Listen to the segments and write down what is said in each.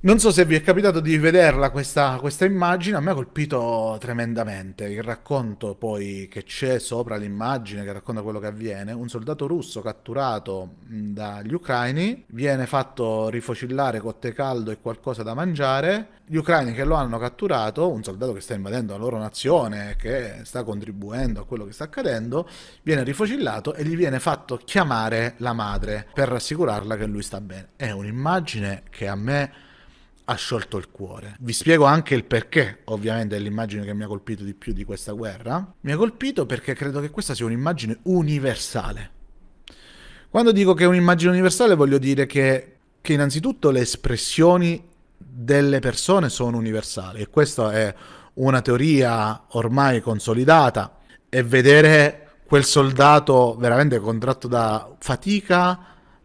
Non so se vi è capitato di vederla questa, questa immagine, a me ha colpito tremendamente il racconto poi che c'è sopra l'immagine che racconta quello che avviene. Un soldato russo catturato dagli ucraini viene fatto rifocillare cotte caldo e qualcosa da mangiare. Gli ucraini che lo hanno catturato, un soldato che sta invadendo la loro nazione, che sta contribuendo a quello che sta accadendo, viene rifocillato e gli viene fatto chiamare la madre per rassicurarla che lui sta bene. È un'immagine che a me ha sciolto il cuore. Vi spiego anche il perché, ovviamente è l'immagine che mi ha colpito di più di questa guerra. Mi ha colpito perché credo che questa sia un'immagine universale. Quando dico che è un'immagine universale voglio dire che, che innanzitutto le espressioni delle persone sono universali e questa è una teoria ormai consolidata e vedere quel soldato veramente contratto da fatica,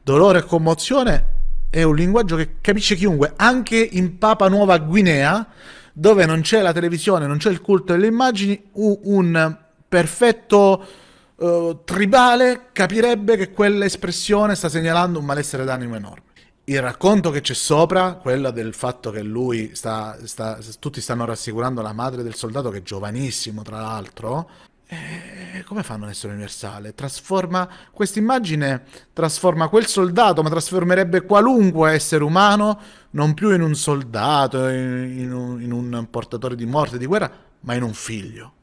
dolore e commozione è un linguaggio che capisce chiunque, anche in Papua Nuova Guinea, dove non c'è la televisione, non c'è il culto delle immagini, un perfetto uh, tribale capirebbe che quell'espressione sta segnalando un malessere d'animo enorme. Il racconto che c'è sopra, quello del fatto che lui sta, sta, tutti stanno rassicurando la madre del soldato, che è giovanissimo tra l'altro, eh, come fanno ad essere universale? Trasforma questa immagine, trasforma quel soldato, ma trasformerebbe qualunque essere umano non più in un soldato, in, in, un, in un portatore di morte, di guerra, ma in un figlio.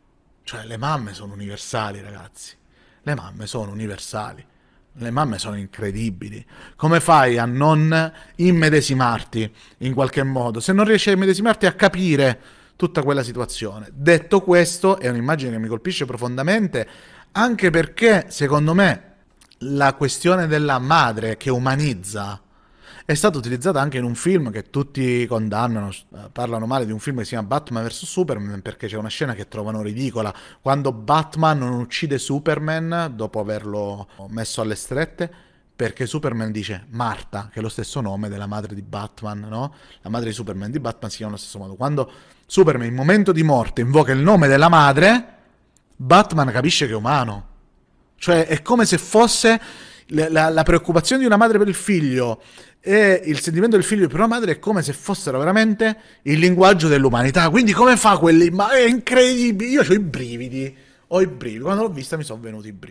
Cioè le mamme sono universali, ragazzi. Le mamme sono universali. Le mamme sono incredibili. Come fai a non immedesimarti in qualche modo? Se non riesci a immedesimarti a capire tutta quella situazione. Detto questo, è un'immagine che mi colpisce profondamente, anche perché secondo me la questione della madre che umanizza è stata utilizzata anche in un film che tutti condannano, parlano male di un film che si chiama Batman vs Superman perché c'è una scena che trovano ridicola quando Batman non uccide Superman dopo averlo messo alle strette perché Superman dice Marta, che è lo stesso nome della madre di Batman, no? La madre di Superman e di Batman si chiama allo stesso modo. Quando Superman in momento di morte invoca il nome della madre, Batman capisce che è umano. Cioè è come se fosse la, la, la preoccupazione di una madre per il figlio e il sentimento del figlio per una madre è come se fossero veramente il linguaggio dell'umanità. Quindi come fa quelli? Ma È incredibile, io ho i brividi, ho i brividi. Quando l'ho vista mi sono venuti i brividi.